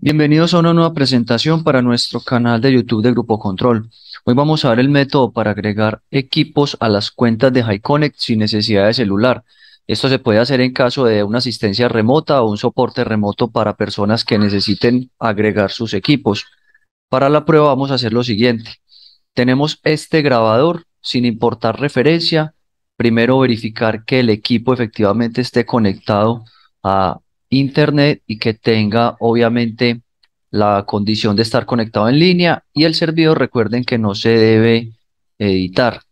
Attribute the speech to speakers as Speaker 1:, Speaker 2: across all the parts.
Speaker 1: Bienvenidos a una nueva presentación para nuestro canal de YouTube de Grupo Control. Hoy vamos a ver el método para agregar equipos a las cuentas de HiConnect sin necesidad de celular. Esto se puede hacer en caso de una asistencia remota o un soporte remoto para personas que necesiten agregar sus equipos. Para la prueba vamos a hacer lo siguiente. Tenemos este grabador sin importar referencia. Primero verificar que el equipo efectivamente esté conectado a Internet y que tenga obviamente la condición de estar conectado en línea y el servidor recuerden que no se debe editar.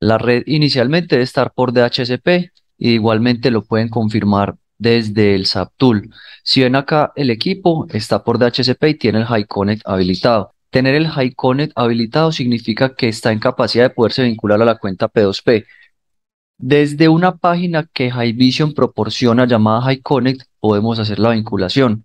Speaker 1: La red inicialmente debe estar por DHCP igualmente lo pueden confirmar desde el SAPTool. Si ven acá el equipo está por DHCP y tiene el High Connect habilitado. Tener el High Connect habilitado significa que está en capacidad de poderse vincular a la cuenta P2P. Desde una página que HiVision proporciona llamada HiConnect podemos hacer la vinculación.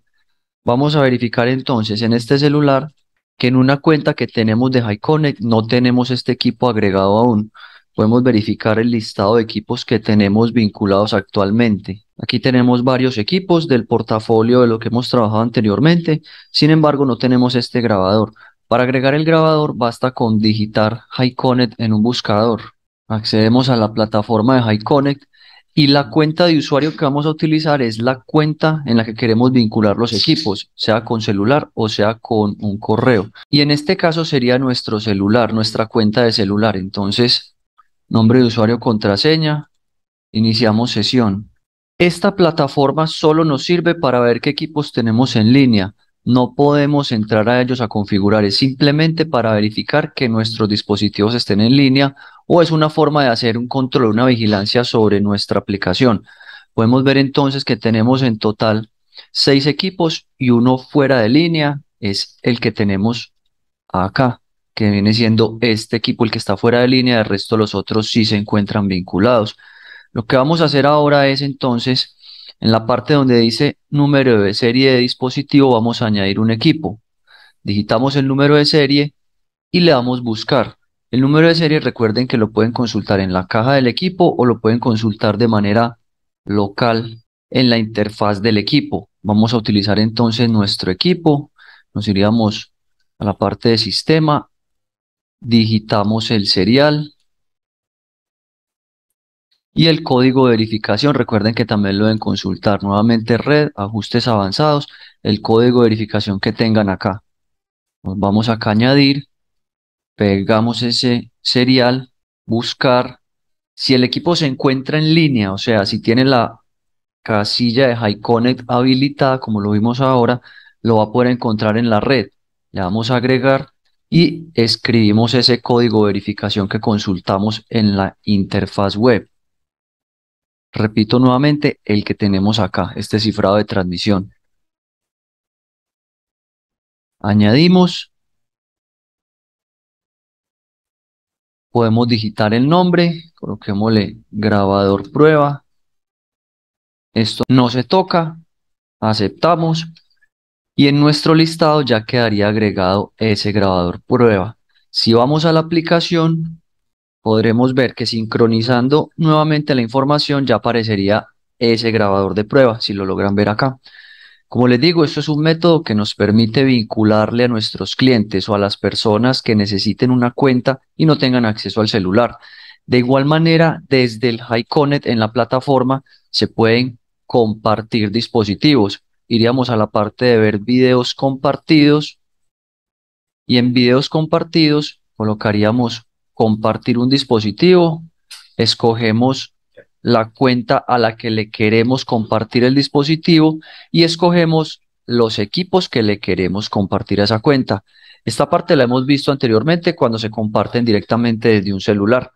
Speaker 1: Vamos a verificar entonces en este celular que en una cuenta que tenemos de HiConnect no tenemos este equipo agregado aún. Podemos verificar el listado de equipos que tenemos vinculados actualmente. Aquí tenemos varios equipos del portafolio de lo que hemos trabajado anteriormente, sin embargo no tenemos este grabador. Para agregar el grabador basta con digitar HiConnect en un buscador. Accedemos a la plataforma de HiConnect y la cuenta de usuario que vamos a utilizar es la cuenta en la que queremos vincular los equipos, sea con celular o sea con un correo. Y en este caso sería nuestro celular, nuestra cuenta de celular. Entonces, nombre de usuario, contraseña, iniciamos sesión. Esta plataforma solo nos sirve para ver qué equipos tenemos en línea no podemos entrar a ellos a configurar, es simplemente para verificar que nuestros dispositivos estén en línea o es una forma de hacer un control, una vigilancia sobre nuestra aplicación. Podemos ver entonces que tenemos en total seis equipos y uno fuera de línea es el que tenemos acá, que viene siendo este equipo el que está fuera de línea, el resto de los otros sí se encuentran vinculados. Lo que vamos a hacer ahora es entonces en la parte donde dice número de serie de dispositivo vamos a añadir un equipo. Digitamos el número de serie y le damos buscar. El número de serie recuerden que lo pueden consultar en la caja del equipo o lo pueden consultar de manera local en la interfaz del equipo. Vamos a utilizar entonces nuestro equipo. Nos iríamos a la parte de sistema. Digitamos el serial y el código de verificación. Recuerden que también lo deben consultar nuevamente red, ajustes avanzados, el código de verificación que tengan acá. Nos vamos acá a añadir, pegamos ese serial, buscar. Si el equipo se encuentra en línea, o sea, si tiene la casilla de High habilitada, como lo vimos ahora, lo va a poder encontrar en la red. Le vamos a agregar y escribimos ese código de verificación que consultamos en la interfaz web. Repito nuevamente el que tenemos acá, este cifrado de transmisión. Añadimos. Podemos digitar el nombre, coloquémosle grabador prueba. Esto no se toca, aceptamos y en nuestro listado ya quedaría agregado ese grabador prueba. Si vamos a la aplicación, podremos ver que sincronizando nuevamente la información ya aparecería ese grabador de prueba, si lo logran ver acá. Como les digo, esto es un método que nos permite vincularle a nuestros clientes o a las personas que necesiten una cuenta y no tengan acceso al celular. De igual manera, desde el HiConnect en la plataforma se pueden compartir dispositivos. Iríamos a la parte de ver videos compartidos y en videos compartidos colocaríamos compartir un dispositivo, escogemos la cuenta a la que le queremos compartir el dispositivo y escogemos los equipos que le queremos compartir a esa cuenta. Esta parte la hemos visto anteriormente cuando se comparten directamente desde un celular.